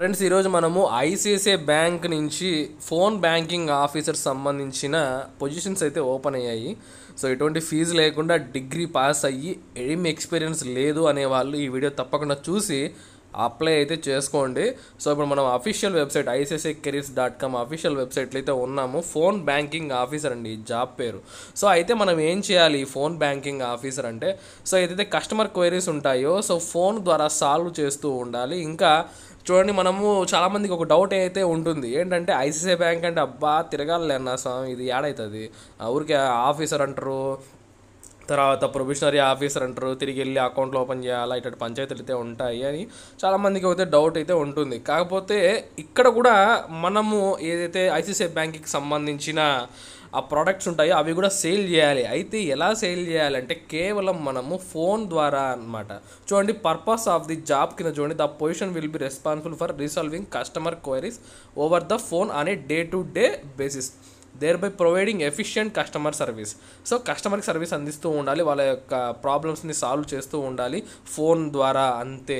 friends ఈరోజు మనము ICICI bank నుంచి ఫోన్ బ్యాంకింగ్ ఆఫీసర్ సంబంధించిన పొజిషన్స్ అయితే ఓపెన్ అయ్యాయి సో ఎటువంటి ఫీజు లేకుండా డిగ్రీ పాస్ అయ్యి ఏం ఎక్స్పీరియన్స్ లేదు అనే వాళ్ళు ఈ వీడియో తప్పకుండా చూసి అప్లై అయితే చేసుకోండి సో ఇప్పుడు మనం official website ICICI careers dot com official వెబ్సైట్లో అయితే ఉన్నాము ఫోన్ బ్యాంకింగ్ ఆఫీసర్ అండి ఈ జాబ్ పేరు సో అయితే మనం ఏం చేయాలి ఫోన్ బ్యాంకింగ్ ఆఫీసర్ అంటే సో ఏదైతే కస్టమర్ క్వైరీస్ ఉంటాయో సో ఫోన్ ద్వారా సాల్వ్ చేస్తూ ఉండాలి ఇంకా చూడండి మనము చాలామందికి ఒక డౌట్ అయితే ఉంటుంది ఏంటంటే ఐసీసీ బ్యాంక్ అంటే అబ్బా అన్న స్వామి ఇది అవుతుంది ఊరికే ఆఫీసర్ అంటారు తర్వాత ప్రొబిషనరీ ఆఫీసర్ అంటారు తిరిగి వెళ్ళి అకౌంట్లు ఓపెన్ చేయాలా ఇటు పంచాయతీలు అయితే ఉంటాయి అని చాలామందికి అయితే డౌట్ అయితే ఉంటుంది కాకపోతే ఇక్కడ కూడా మనము ఏదైతే ఐసిఐసిఐ బ్యాంక్కి సంబంధించిన ఆ ప్రోడక్ట్స్ ఉంటాయో అవి కూడా సేల్ చేయాలి అయితే ఎలా సేల్ చేయాలంటే కేవలం మనము ఫోన్ ద్వారా అనమాట చూడండి పర్పస్ ఆఫ్ ది జాబ్ కింద చూడండి the position will be responsible for resolving customer queries over the phone అనే day to day basis thereby providing efficient customer service so కస్టమర్కి సర్వీస్ అందిస్తూ ఉండాలి వాళ్ళ యొక్క ప్రాబ్లమ్స్ని సాల్వ్ చేస్తూ ఉండాలి ఫోన్ ద్వారా అంతే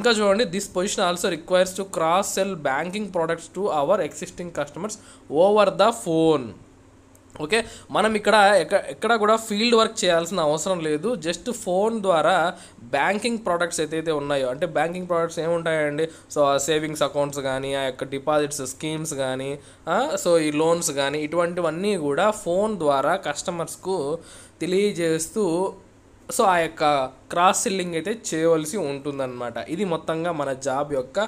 ఇంకా చూడండి this position also requires to cross sell banking products to our existing customers over the phone okay మనం ఇక్కడ ఎక్కడ కూడా ఫీల్డ్ వర్క్ చేయాల్సిన అవసరం లేదు జస్ట్ ఫోన్ ద్వారా బ్యాంకింగ్ ప్రోడక్ట్స్ ఏదైతే ఉన్నాయో అంటే బ్యాంకింగ్ ప్రోడక్ట్స్ ఏముంటాయండి సో సేవింగ్స్ అకౌంట్స్ కానీ ఆ యొక్క డిపాజిట్స్ స్కీమ్స్ కానీ సో ఈ లోన్స్ కానీ ఇటువంటివన్నీ కూడా ఫోన్ ద్వారా కస్టమర్స్కు తెలియజేస్తూ సో ఆ యొక్క క్రాస్ సెల్లింగ్ అయితే చేయవలసి ఉంటుందన్నమాట ఇది మొత్తంగా మన జాబ్ యొక్క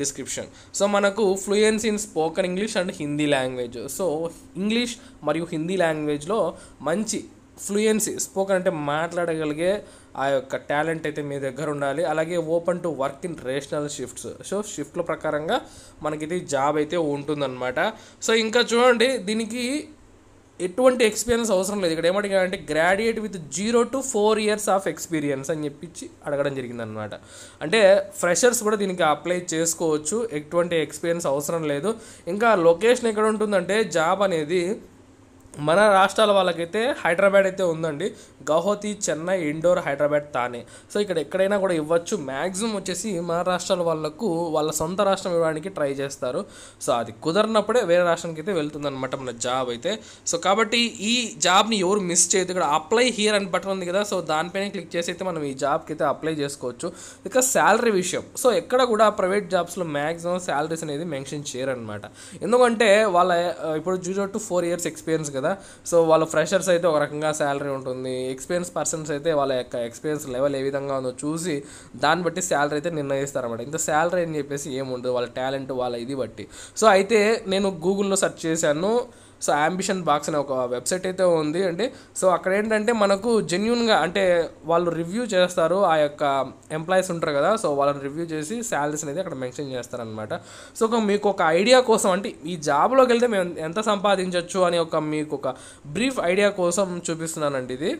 డిస్క్రిప్షన్ సో మనకు fluence in spoken English and Hindi language so English మరియు హిందీ లాంగ్వేజ్లో మంచి ఫ్లూయెన్సీ స్పోకన్ అంటే మాట్లాడగలిగే ఆ యొక్క టాలెంట్ అయితే మీ దగ్గర ఉండాలి అలాగే open to work in rational shifts so షిఫ్ట్ల ప్రకారంగా మనకి ఇది జాబ్ అయితే ఉంటుందన్నమాట సో ఇంకా చూడండి దీనికి ఎటువంటి ఎక్స్పీరియన్స్ అవసరం లేదు ఇక్కడ ఏమడిగా అంటే graduate with zero to four years of experience అని చెప్పించి అడగడం జరిగిందనమాట అంటే ఫ్రెషర్స్ కూడా దీనికి అప్లై చేసుకోవచ్చు ఎటువంటి ఎక్స్పీరియన్స్ అవసరం లేదు ఇంకా లొకేషన్ ఎక్కడ ఉంటుందంటే జాబ్ అనేది మన రాష్ట్రాల వాళ్ళకైతే హైదరాబాద్ అయితే ఉందండి గౌహతి చెన్నై ఇండోర్ హైదరాబాద్ తానే సో ఇక్కడ ఎక్కడైనా కూడా ఇవ్వచ్చు మ్యాక్సిమం వచ్చేసి మన రాష్ట్రాల వాళ్ళకు వాళ్ళ సొంత రాష్ట్రం ఇవ్వడానికి ట్రై చేస్తారు సో అది కుదరినప్పుడే వేరే రాష్ట్రానికి అయితే వెళ్తుందనమాట మన జాబ్ అయితే సో కాబట్టి ఈ జాబ్ని ఎవరు మిస్ చేయదు ఇక్కడ అప్లై హియర్ అని బటన్ ఉంది కదా సో దానిపైన క్లిక్ చేసి అయితే మనం ఈ జాబ్కి అయితే అప్లై చేసుకోవచ్చు ఇక శాలరీ విషయం సో ఎక్కడ కూడా ప్రైవేట్ జాబ్స్లో మ్యాక్సిమం శాలరీస్ అనేది మెన్షన్ చేయరనమాట ఎందుకంటే వాళ్ళ ఇప్పుడు జూజో టు ఫోర్ ఇయర్స్ ఎక్స్పీరియన్స్ కదా కదా సో వాళ్ళ ఫ్రెషర్స్ అయితే ఒక రకంగా శాలరీ ఉంటుంది ఎక్స్పీరియన్స్ పర్సన్స్ అయితే వాళ్ళ యొక్క ఎక్స్పీరియన్స్ లెవెల్ ఏ విధంగా ఉందో చూసి దాన్ని బట్టి శాలరీ అయితే నిర్ణయిస్తారన్నమాట ఇంత శాలరీ అని చెప్పేసి ఏముండదు వాళ్ళ టాలెంట్ వాళ్ళ ఇది బట్టి సో అయితే నేను గూగుల్లో సెర్చ్ చేశాను సో అంబిషన్ బాక్స్ అనే ఒక వెబ్సైట్ అయితే ఉంది అండి సో అక్కడ ఏంటంటే మనకు జెన్యున్గా అంటే వాళ్ళు రివ్యూ చేస్తారు ఆ యొక్క ఎంప్లాయీస్ ఉంటారు కదా సో వాళ్ళని రివ్యూ చేసి శాలరీస్ అనేది అక్కడ మెన్షన్ చేస్తారనమాట సో ఒక మీకు ఒక ఐడియా కోసం అంటే ఈ జాబ్లోకి వెళ్తే మేము ఎంత సంపాదించవచ్చు అని ఒక మీకు ఒక బ్రీఫ్ ఐడియా కోసం చూపిస్తున్నానండి ఇది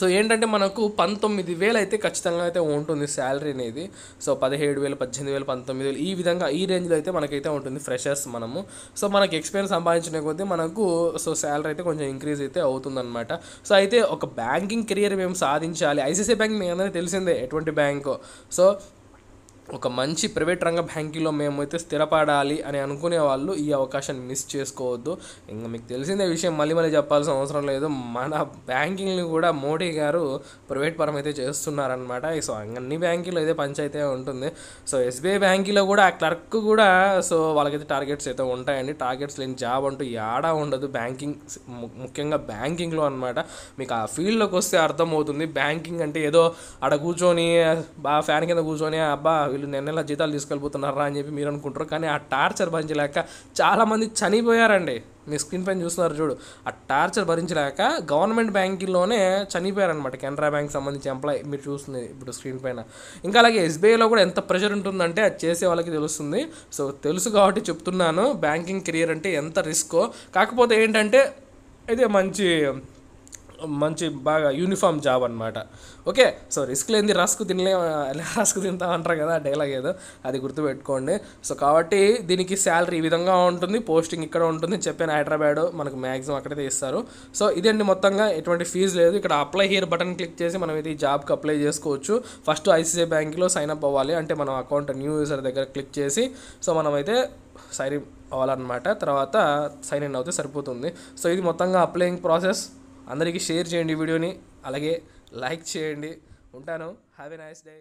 సో ఏంటంటే మనకు పంతొమ్మిది వేలు అయితే ఖచ్చితంగా అయితే ఉంటుంది శాలరీ అనేది సో పదిహేడు వేలు పద్దెనిమిది వేలు పంతొమ్మిది వేలు ఈ విధంగా ఈ రేంజ్లో అయితే మనకైతే ఉంటుంది ఫ్రెషర్స్ మనము సో మనకి ఎక్స్పీరియన్స్ సంపాదించిన కొద్దీ మనకు సో శాలరీ అయితే కొంచెం ఇంక్రీజ్ అయితే అవుతుందన్నమాట సో అయితే ఒక బ్యాంకింగ్ కెరియర్ మేము సాధించాలి ఐసీసీ బ్యాంక్ మీ అందరికీ తెలిసిందే ఎటువంటి బ్యాంకు సో ఒక మంచి ప్రైవేట్ రంగ బ్యాంకింగ్లో మేమైతే స్థిరపడాలి అని అనుకునే వాళ్ళు ఈ అవకాశాన్ని మిస్ చేసుకోవద్దు ఇంకా మీకు తెలిసిందే విషయం మళ్ళీ మళ్ళీ చెప్పాల్సిన అవసరం లేదు మన బ్యాంకింగ్ని కూడా మోడీ గారు ప్రైవేట్ పరం అయితే చేస్తున్నారనమాట సో అన్ని బ్యాంకులు అయితే పంచాయితీ ఉంటుంది సో ఎస్బీఐ బ్యాంకులో కూడా ఆ క్లర్క్ కూడా సో వాళ్ళకైతే టార్గెట్స్ అయితే ఉంటాయండి టార్గెట్స్ లేని జాబ్ అంటూ యాడా ఉండదు బ్యాంకింగ్ ముఖ్యంగా బ్యాంకింగ్లో అనమాట మీకు ఆ ఫీల్డ్లోకి వస్తే అర్థమవుతుంది బ్యాంకింగ్ అంటే ఏదో ఆడ కూర్చొని బాగా ఫ్యాన్ కింద కూర్చొని అబ్బా వీళ్ళు నెల నెల జీతాలు తీసుకెళ్ళిపోతున్నారా అని చెప్పి మీరు అనుకుంటారు కానీ ఆ టార్చర్ భరించలేక చాలామంది చనిపోయారండి మీ స్క్రీన్ పైన చూస్తున్నారు చూడు ఆ టార్చర్ భరించలేక గవర్నమెంట్ బ్యాంకింగ్లోనే చనిపోయారనమాట కెనరా బ్యాంక్ సంబంధించి ఎంప్లాయ్ మీరు చూస్తుంది ఇప్పుడు స్క్రీన్ పైన ఇంకా అలాగే ఎస్బీఐలో కూడా ఎంత ప్రెషర్ ఉంటుందంటే అది చేసే వాళ్ళకి తెలుస్తుంది సో తెలుసు కాబట్టి చెప్తున్నాను బ్యాంకింగ్ కెరియర్ అంటే ఎంత రిస్కో కాకపోతే ఏంటంటే అయితే మంచి మంచి బాగా యూనిఫామ్ జాబ్ అనమాట ఓకే సో రిస్క్ లేని రస్క్ తినలే రస్క్ తింటా అంటారు కదా డైలాగ్ ఏదో అది గుర్తుపెట్టుకోండి సో కాబట్టి దీనికి శాలరీ ఈ విధంగా ఉంటుంది పోస్టింగ్ ఇక్కడ ఉంటుంది చెప్పాను హైదరాబాద్ మనకు మ్యాక్సిమం అక్కడైతే ఇస్తారు సో ఇదండి మొత్తంగా ఎటువంటి ఫీజు లేదు ఇక్కడ అప్లై హియర్ బటన్ క్లిక్ చేసి మనం ఇది జాబ్కి అప్లై చేసుకోవచ్చు ఫస్ట్ ఐసీఐ బ్యాంక్లో సైన్ అప్ అవ్వాలి అంటే మనం అకౌంట్ న్యూ యూజర్ దగ్గర క్లిక్ చేసి సో మనమైతే సైన్ అవ్వాలన్నమాట తర్వాత సైన్ ఇన్ అవుతే సరిపోతుంది సో ఇది మొత్తంగా అప్లయింగ్ ప్రాసెస్ అందరికీ షేర్ చేయండి ఈ వీడియోని అలాగే లైక్ చేయండి ఉంటాను హ్యావ్ ఎ నైస్ డే